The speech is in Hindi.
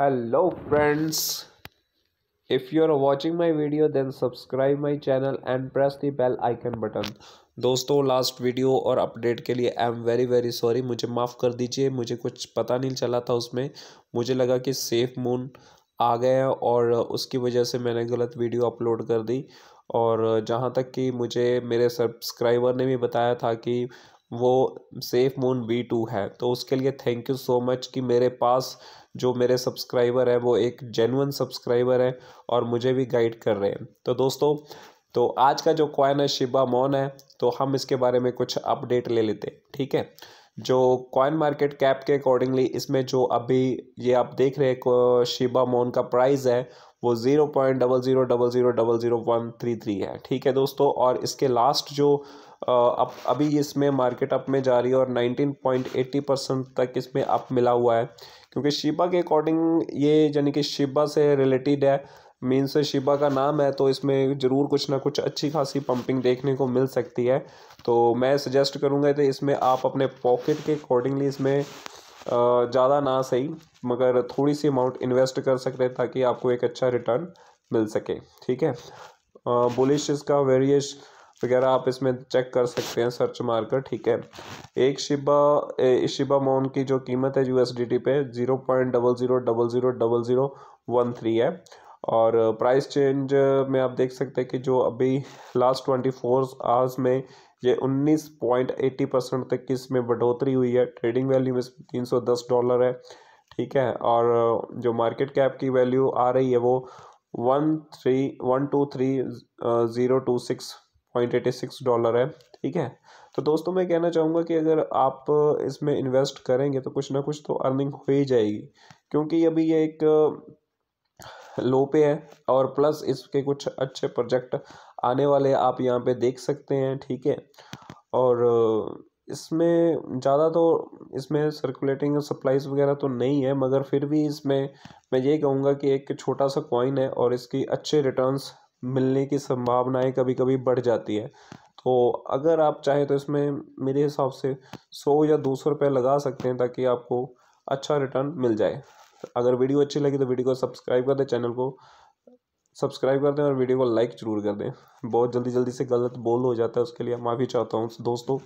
hello friends if you are watching my video then subscribe my channel and press the bell icon button दोस्तों लास्ट वीडियो और अपडेट के लिए I am very very sorry मुझे माफ़ कर दीजिए मुझे कुछ पता नहीं चला था उसमें मुझे लगा कि सेफ मून आ गया और उसकी वजह से मैंने गलत वीडियो अपलोड कर दी और जहाँ तक कि मुझे मेरे सब्सक्राइबर ने भी बताया था कि वो सेफ मून वी टू है तो उसके लिए थैंक यू सो मच कि मेरे पास जो मेरे सब्सक्राइबर है वो एक जेनुअन सब्सक्राइबर है और मुझे भी गाइड कर रहे हैं तो दोस्तों तो आज का जो कॉइन है शिबा मोन है तो हम इसके बारे में कुछ अपडेट ले लेते ठीक है जो कॉइन मार्केट कैप के अकॉर्डिंगली इसमें जो अभी ये आप देख रहे हैं शिबा मोन का प्राइस है वो zero point double zero double zero double zero one three three है ठीक है दोस्तों और इसके लास्ट जो अप अभी इसमें मार्केट अप में जा रही है और नाइनटीन पॉइंट एट्टी परसेंट तक इसमें अप मिला हुआ है क्योंकि शिबा के अकॉर्डिंग ये यानी कि शिबा से रिलेटेड है मीन्स शिबा का नाम है तो इसमें ज़रूर कुछ ना कुछ अच्छी खासी पंपिंग देखने को मिल सकती है तो मैं सजेस्ट करूँगा तो इसमें आप अपने पॉकेट के अकॉर्डिंगली इसमें ज़्यादा ना सही मगर थोड़ी सी अमाउंट इन्वेस्ट कर सकते हैं ताकि आपको एक अच्छा रिटर्न मिल सके ठीक है बुलिश इसका वेरिएश वगैरह आप इसमें चेक कर सकते हैं सर्च मार कर ठीक है एक शिबा शिबा मोन की जो कीमत है टी पे zero point double zero double zero double zero one three है और प्राइस चेंज में आप देख सकते हैं कि जो अभी लास्ट ट्वेंटी फोर आवर्स में ये उन्नीस पॉइंट एट्टी परसेंट तक की इसमें बढ़ोतरी हुई है ट्रेडिंग वैल्यू में तीन सौ दस डॉलर है ठीक है और जो मार्केट कैप की वैल्यू आ रही है वो one three one two three zero two six point eighty six dollar है ठीक है तो दोस्तों मैं कहना चाहूँगा कि अगर आप इसमें इन्वेस्ट करेंगे तो कुछ ना कुछ तो अर्निंग हो ही जाएगी क्योंकि अभी ये एक लो पे है और प्लस इसके कुछ अच्छे प्रोजेक्ट आने वाले आप यहाँ पे देख सकते हैं ठीक है और इसमें ज़्यादा तो इसमें सर्कुलेटिंग सप्लाईज वगैरह तो नहीं है मगर फिर भी इसमें मैं ये कहूँगा कि एक छोटा सा कॉइन है और इसकी अच्छे रिटर्न्स मिलने की संभावनाएँ कभी कभी बढ़ जाती है तो अगर आप चाहें तो इसमें मेरे हिसाब से सौ या दो सौ रुपये लगा सकते हैं ताकि आपको अच्छा रिटर्न मिल जाए अगर वीडियो अच्छी लगी तो वीडियो को सब्सक्राइब कर दें चैनल को सब्सक्राइब कर दें और वीडियो को लाइक ज़रूर कर दें बहुत जल्दी जल्दी से गलत बोल हो जाता है उसके लिए माफ़ी चाहता हूँ दोस्तों